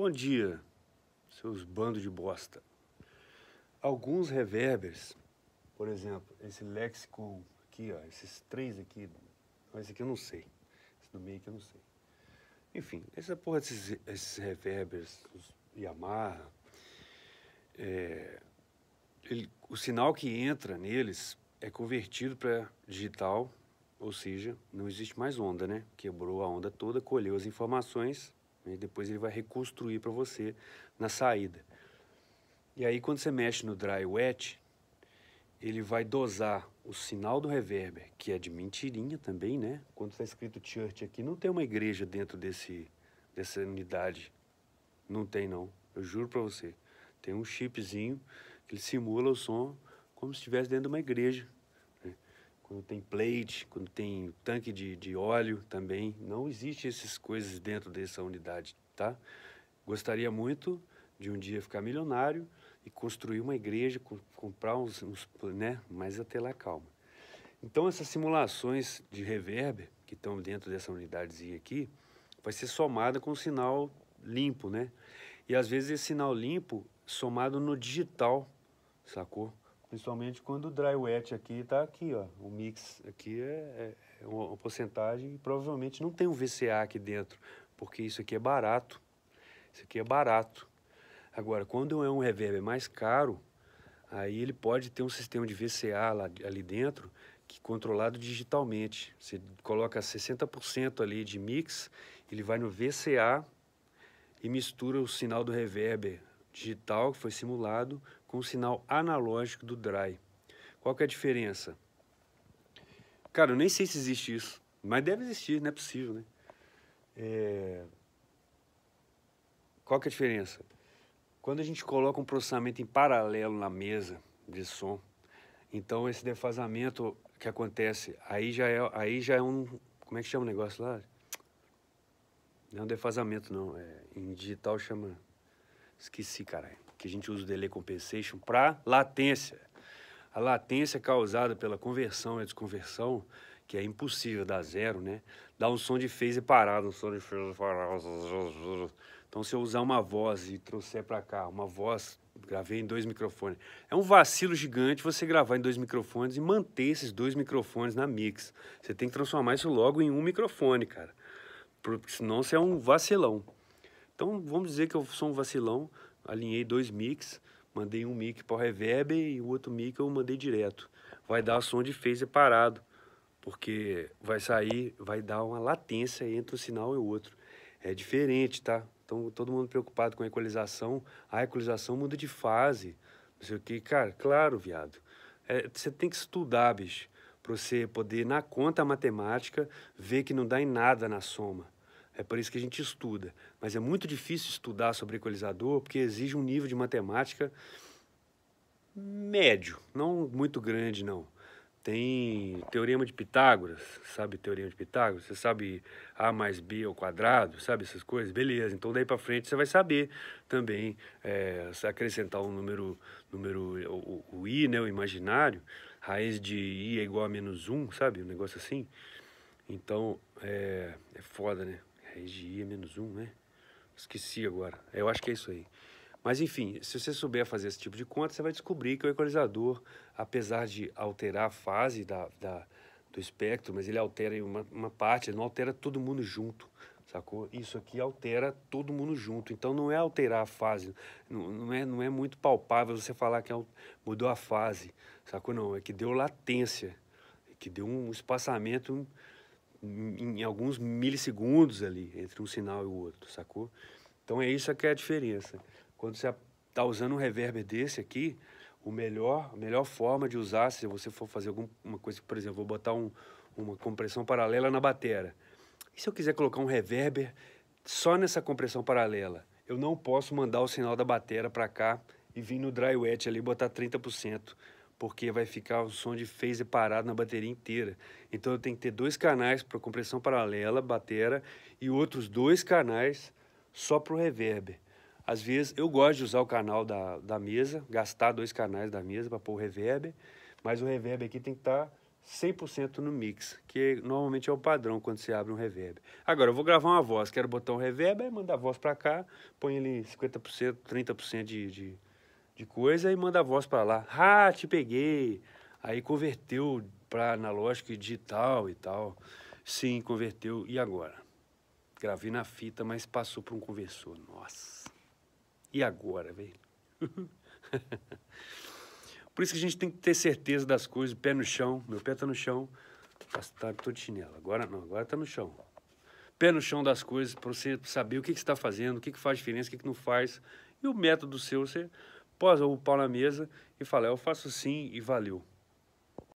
Bom dia, seus bandos de bosta. Alguns reverbers, por exemplo, esse lexicon aqui, ó, esses três aqui, mas esse aqui eu não sei, esse do meio que eu não sei. Enfim, essa porra desses esses reverbers, os Yamaha, é, ele, o sinal que entra neles é convertido para digital, ou seja, não existe mais onda, né? Quebrou a onda toda, colheu as informações e depois ele vai reconstruir para você na saída. E aí quando você mexe no dry wet, ele vai dosar o sinal do reverber, que é de mentirinha também, né? Quando está escrito church aqui, não tem uma igreja dentro desse, dessa unidade. Não tem, não. Eu juro para você. Tem um chipzinho que ele simula o som como se estivesse dentro de uma igreja quando tem plate, quando tem tanque de, de óleo também. Não existe essas coisas dentro dessa unidade, tá? Gostaria muito de um dia ficar milionário e construir uma igreja, comprar uns, uns né? Mas até lá, calma. Então, essas simulações de reverb que estão dentro dessa unidadezinha aqui, vai ser somada com o sinal limpo, né? E às vezes esse sinal limpo somado no digital, sacou? Principalmente quando o dry wet aqui está aqui, ó. O mix aqui é, é, é uma porcentagem e provavelmente não tem um VCA aqui dentro, porque isso aqui é barato. Isso aqui é barato. Agora, quando é um reverb mais caro, aí ele pode ter um sistema de VCA lá, ali dentro, que é controlado digitalmente. Você coloca 60% ali de mix, ele vai no VCA e mistura o sinal do reverb digital que foi simulado com o sinal analógico do dry. Qual que é a diferença? Cara, eu nem sei se existe isso, mas deve existir, não é possível, né? É... Qual que é a diferença? Quando a gente coloca um processamento em paralelo na mesa de som, então esse defasamento que acontece, aí já é, aí já é um, como é que chama o negócio lá? Não é um defasamento não, é, em digital chama Esqueci, caralho. Que a gente usa o delay compensation para latência. A latência causada pela conversão e desconversão, que é impossível dar zero, né? Dá um som de phase parado, um som de phase parado. Então, se eu usar uma voz e trouxer para cá, uma voz, gravei em dois microfones. É um vacilo gigante você gravar em dois microfones e manter esses dois microfones na mix. Você tem que transformar isso logo em um microfone, cara. Porque senão você é um vacilão. Então vamos dizer que eu sou um vacilão, alinhei dois mix, mandei um mic para o reverb e o outro mic eu mandei direto. Vai dar som de phaser parado, porque vai sair, vai dar uma latência entre o sinal e o outro. É diferente, tá? Então todo mundo preocupado com a equalização, a equalização muda de fase, não sei o que. Cara, claro, viado. É, você tem que estudar, bicho, para você poder, na conta matemática, ver que não dá em nada na soma. É por isso que a gente estuda. Mas é muito difícil estudar sobre equalizador porque exige um nível de matemática médio, não muito grande, não. Tem teorema de Pitágoras, sabe teorema de Pitágoras? Você sabe A mais B ao quadrado, sabe essas coisas? Beleza, então daí para frente você vai saber também é, acrescentar um número, número o, o, I, né, o imaginário, raiz de I é igual a menos 1, sabe? Um negócio assim. Então, é, é foda, né? RGI menos um, né? Esqueci agora. Eu acho que é isso aí. Mas enfim, se você souber fazer esse tipo de conta, você vai descobrir que o equalizador, apesar de alterar a fase da, da do espectro, mas ele altera em uma, uma parte, ele não altera todo mundo junto, sacou? Isso aqui altera todo mundo junto. Então não é alterar a fase, não, não, é, não é muito palpável você falar que é mudou a fase, sacou? Não, é que deu latência, é que deu um espaçamento em alguns milissegundos ali, entre um sinal e o outro, sacou? Então é isso que é a diferença. Quando você está usando um reverb desse aqui, o melhor, a melhor forma de usar, se você for fazer alguma coisa, por exemplo, vou botar um, uma compressão paralela na batera. E se eu quiser colocar um reverber só nessa compressão paralela? Eu não posso mandar o sinal da batera para cá e vir no dry wet ali botar 30% porque vai ficar o som de phase parado na bateria inteira. Então eu tenho que ter dois canais para compressão paralela, batera, e outros dois canais só para o reverb. Às vezes eu gosto de usar o canal da, da mesa, gastar dois canais da mesa para pôr o reverb, mas o reverb aqui tem que estar tá 100% no mix, que normalmente é o padrão quando você abre um reverb. Agora eu vou gravar uma voz, quero botar um reverb, aí manda a voz para cá, põe ele 50%, 30% de, de de coisa e manda a voz para lá. Ah, te peguei. Aí converteu para analógico e digital e tal. Sim, converteu. E agora? Gravei na fita, mas passou para um conversor. Nossa. E agora, velho? Por isso que a gente tem que ter certeza das coisas, pé no chão. Meu pé tá no chão. Tá, tá, tô de chinelo. Agora não, agora tá no chão. Pé no chão das coisas, para você saber o que, que você está fazendo, o que, que faz diferença, o que, que não faz. E o método seu, você pôs o pau na mesa e fala: Eu faço sim e valeu.